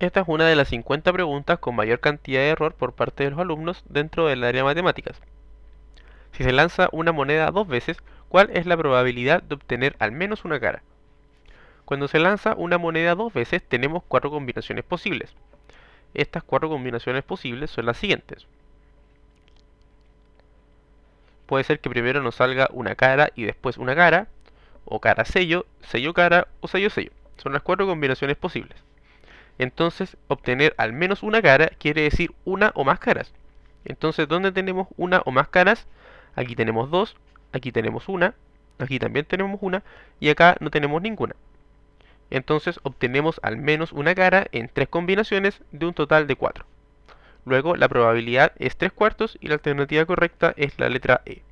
Esta es una de las 50 preguntas con mayor cantidad de error por parte de los alumnos dentro del área de matemáticas. Si se lanza una moneda dos veces, ¿cuál es la probabilidad de obtener al menos una cara? Cuando se lanza una moneda dos veces tenemos cuatro combinaciones posibles. Estas cuatro combinaciones posibles son las siguientes. Puede ser que primero nos salga una cara y después una cara, o cara sello, sello cara o sello sello. Son las cuatro combinaciones posibles. Entonces, obtener al menos una cara quiere decir una o más caras. Entonces, ¿dónde tenemos una o más caras? Aquí tenemos dos, aquí tenemos una, aquí también tenemos una, y acá no tenemos ninguna. Entonces, obtenemos al menos una cara en tres combinaciones de un total de cuatro. Luego, la probabilidad es tres cuartos y la alternativa correcta es la letra E.